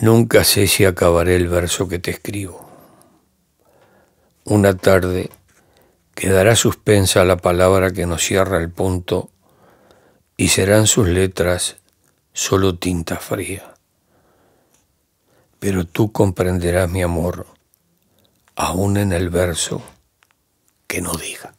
Nunca sé si acabaré el verso que te escribo. Una tarde quedará suspensa la palabra que nos cierra el punto y serán sus letras solo tinta fría. Pero tú comprenderás mi amor aún en el verso que no diga.